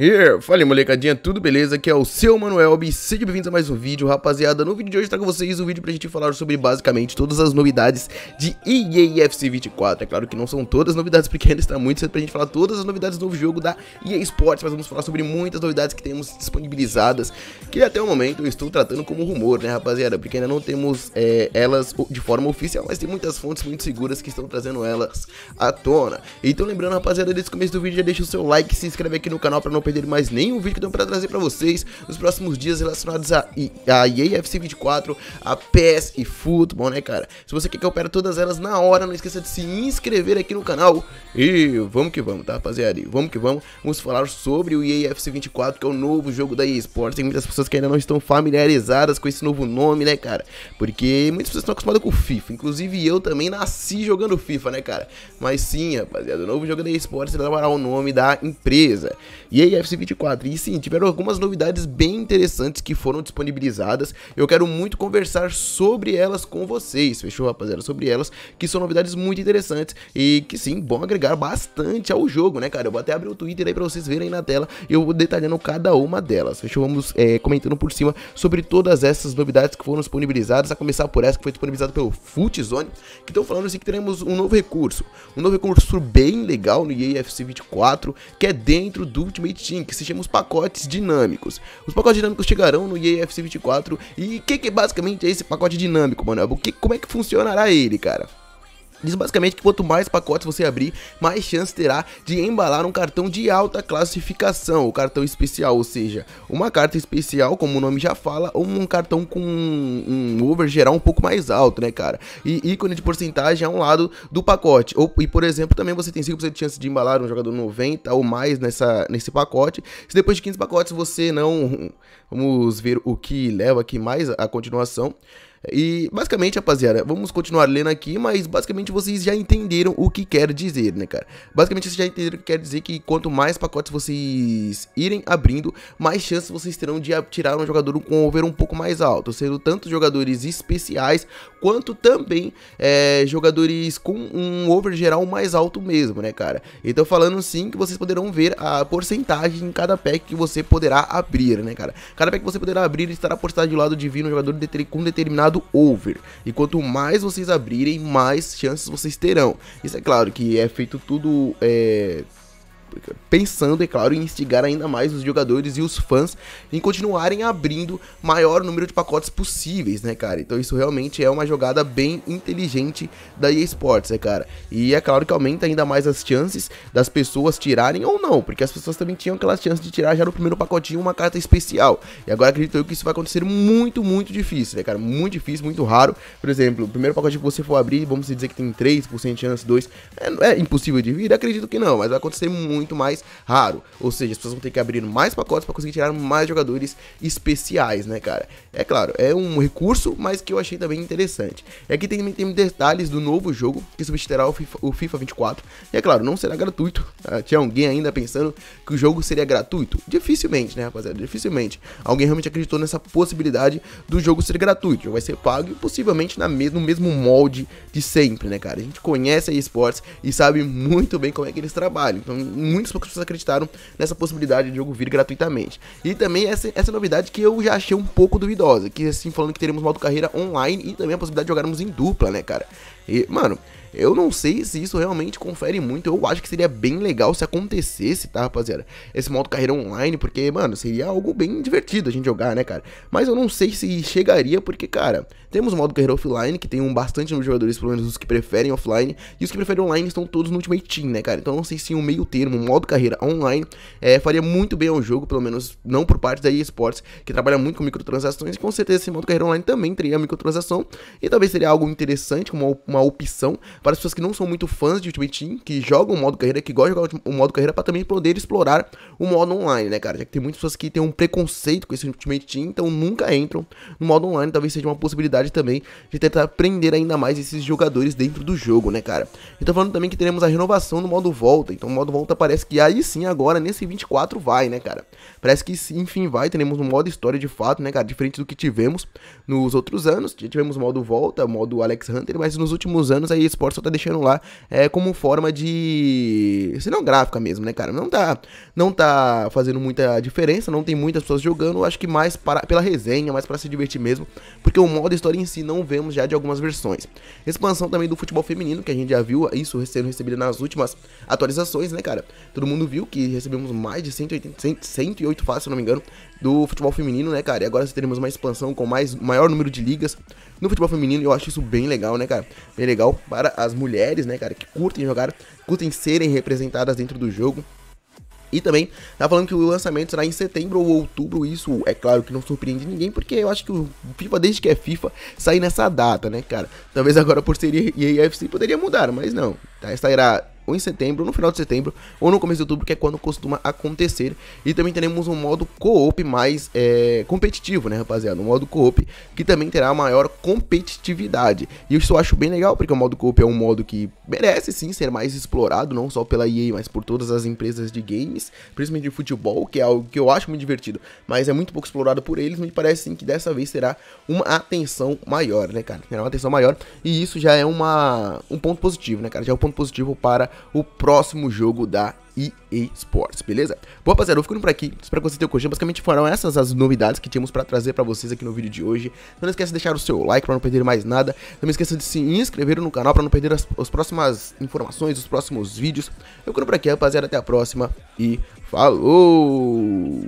Here. Fala molecadinha, tudo beleza? Aqui é o seu Manuel e sejam bem-vindos a mais um vídeo, rapaziada. No vídeo de hoje trago vocês um vídeo pra gente falar sobre basicamente todas as novidades de EA FC 24. É claro que não são todas novidades porque ainda está muito cedo pra gente falar todas as novidades do novo jogo da EA Sports, mas vamos falar sobre muitas novidades que temos disponibilizadas, que até o momento eu estou tratando como rumor, né rapaziada? Porque ainda não temos é, elas de forma oficial, mas tem muitas fontes muito seguras que estão trazendo elas à tona. Então lembrando rapaziada, desde o começo do vídeo já deixa o seu like, se inscreve aqui no canal pra não perderem mais nenhum vídeo que dão para trazer para vocês nos próximos dias relacionados a, a EA FC 24, a PES e futebol, né, cara? Se você quer que eu opere todas elas na hora, não esqueça de se inscrever aqui no canal. E vamos que vamos, tá, rapaziada? vamos que vamos. Vamos falar sobre o EA FC 24, que é o novo jogo da EA Sports. Tem muitas pessoas que ainda não estão familiarizadas com esse novo nome, né, cara? Porque muitas pessoas estão acostumadas com FIFA. Inclusive eu também nasci jogando FIFA, né, cara? Mas sim, rapaziada, o novo jogo da EA Sports levará o nome da empresa. EA UFC 24. E sim, tiveram algumas novidades bem interessantes que foram disponibilizadas. Eu quero muito conversar sobre elas com vocês, fechou, rapaziada? Sobre elas, que são novidades muito interessantes e que sim, vão agregar bastante ao jogo, né, cara? Eu vou até abrir o Twitter aí pra vocês verem na tela e eu vou detalhando cada uma delas, fechou? Vamos é, comentando por cima sobre todas essas novidades que foram disponibilizadas, a começar por essa que foi disponibilizada pelo Footzone, que estão falando assim que teremos um novo recurso, um novo recurso bem legal no EAFC 24, que é dentro do Ultimate Steam que se chama os pacotes dinâmicos. Os pacotes dinâmicos chegarão no EAFC 24 e o que, que basicamente é esse pacote dinâmico, mano? Que, como é que funcionará ele, cara? Diz basicamente que quanto mais pacotes você abrir, mais chance terá de embalar um cartão de alta classificação, o cartão especial, ou seja, uma carta especial, como o nome já fala, ou um cartão com um, over geral um pouco mais alto, né, cara? E ícone de porcentagem é um lado do pacote. Ou, e, por exemplo, também você tem 5% de chance de embalar um jogador 90 ou mais nessa, nesse pacote. Se depois de 15 pacotes você não... Vamos ver o que leva aqui mais a continuação. E basicamente, rapaziada, vamos continuar lendo aqui, mas basicamente vocês já entenderam o que quer dizer, né, cara? Basicamente vocês já entenderam o que quer dizer que quanto mais pacotes vocês irem abrindo, mais chances vocês terão de tirar um jogador com um over um pouco mais alto, sendo tanto jogadores especiais quanto também é, jogadores com um over geral mais alto mesmo, né, cara? Então falando sim que vocês poderão ver a porcentagem em cada pack que você poderá abrir, né, cara? Cada pack que você poderá abrir estará postado de lado de vir um jogador com determinado dado over. E quanto mais vocês abrirem, mais chances vocês terão. Isso é claro que é feito tudo é, pensando, é claro, em instigar ainda mais os jogadores e os fãs em continuarem abrindo maior número de pacotes possíveis, né, cara? Então isso realmente é uma jogada bem inteligente da EA Sports, né, cara? E é claro que aumenta ainda mais as chances das pessoas tirarem ou não, porque as pessoas também tinham aquelas chances de tirar já no primeiro pacotinho uma carta especial. E agora acredito eu que isso vai acontecer muito, muito difícil, né, cara? Muito difícil, muito raro. Por exemplo, o primeiro pacote que você for abrir, vamos dizer que tem 3% de chance, 2%, é, é impossível de vir? Acredito que não, mas vai acontecer muito muito mais raro. Ou seja, as pessoas vão ter que abrir mais pacotes para conseguir tirar mais jogadores especiais, né, cara? É claro, é um recurso, mas que eu achei também interessante. É que tem, tem detalhes do novo jogo que substituirá o FIFA, o FIFA 24. E é claro, não será gratuito. Tá? Tinha alguém ainda pensando que o jogo seria gratuito? Dificilmente, né, rapaziada? Dificilmente. Alguém realmente acreditou nessa possibilidade do jogo ser gratuito. Vai ser pago e possivelmente na mesmo, no mesmo molde de sempre, né, cara? A gente conhece a esportes e sabe muito bem como é que eles trabalham. Então, muitas poucas pessoas acreditaram nessa possibilidade de jogo vir gratuitamente. E também essa, essa novidade que eu já achei um pouco duvidosa, que assim, falando que teremos modo carreira online e também a possibilidade de jogarmos em dupla, né, cara? E, mano, eu não sei se isso realmente confere muito. Eu acho que seria bem legal se acontecesse, tá, rapaziada? Esse modo carreira online, porque, mano, seria algo bem divertido a gente jogar, né, cara? Mas eu não sei se chegaria, porque, cara, temos o modo carreira offline, que tem um bastante número de jogadores, pelo menos os que preferem offline, e os que preferem online estão todos no Ultimate Team, né, cara? Então eu não sei se um meio termo, um modo carreira online, é, faria muito bem ao jogo, pelo menos não por parte da EA Sports, que trabalha muito com microtransações, e com certeza esse modo carreira online também teria microtransação, e talvez seria algo interessante, uma, uma opção para as pessoas que não são muito fãs de Ultimate Team, que jogam o modo carreira, que gostam de jogar o modo carreira, para também poder explorar o modo online, né, cara? Já que tem muitas pessoas que têm um preconceito com esse Ultimate Team, então nunca entram no modo online, talvez seja uma possibilidade também de tentar aprender ainda mais esses jogadores dentro do jogo, né, cara? E falando também que teremos a renovação no modo volta, então o modo volta parece que aí sim, agora, nesse 24 vai, né, cara? Parece que enfim vai, teremos um modo história de fato, né, cara? Diferente do que tivemos nos outros anos, já tivemos modo volta, modo Alex Hunter, mas nos últimos anos aí esporte War só tá deixando lá é, como forma de. Se não gráfica mesmo, né, cara? Não tá, não tá fazendo muita diferença, não tem muitas pessoas jogando. Acho que mais para, pela resenha, mais para se divertir mesmo. Porque o modo história em si não vemos já de algumas versões. Expansão também do futebol feminino, que a gente já viu isso sendo recebido nas últimas atualizações, né, cara? Todo mundo viu que recebemos mais de 180, 100, 108 fases, se não me engano, do futebol feminino, né, cara? E agora teremos uma expansão com mais maior número de ligas no futebol feminino. Eu acho isso bem legal, né, cara? Bem legal para as mulheres, né, cara, que curtem jogar, curtem serem representadas dentro do jogo. E também tá falando que o lançamento será em setembro ou outubro. Isso é claro que não surpreende ninguém, porque eu acho que o FIFA, desde que é FIFA, sai nessa data, né, cara? Talvez agora por ser EAFC poderia mudar, mas não. Tá, sairá ou em setembro, no final de setembro, ou no começo de outubro, que é quando costuma acontecer. E também teremos um modo co-op mais é, competitivo, né, rapaziada? Um modo co-op que também terá maior competitividade. E isso eu acho bem legal, porque o modo co-op é um modo que merece sim ser mais explorado, não só pela EA, mas por todas as empresas de games, principalmente de futebol, que é algo que eu acho muito divertido, mas é muito pouco explorado por eles. Me parece sim que dessa vez terá uma atenção maior, né, cara? Terá uma atenção maior, e isso já é uma, um ponto positivo, né, cara? Já é um ponto positivo para o próximo jogo da EA Sports, beleza? Bom, rapaziada, eu ficando por aqui. Espero que vocês tenham curtido. Basicamente foram essas as novidades que tínhamos para trazer para vocês aqui no vídeo de hoje. Não esqueça de deixar o seu like para não perder mais nada. Não esqueça de se inscrever no canal para não perder as, as próximas informações, os próximos vídeos. Eu ficando por aqui, rapaziada. Até a próxima e falou!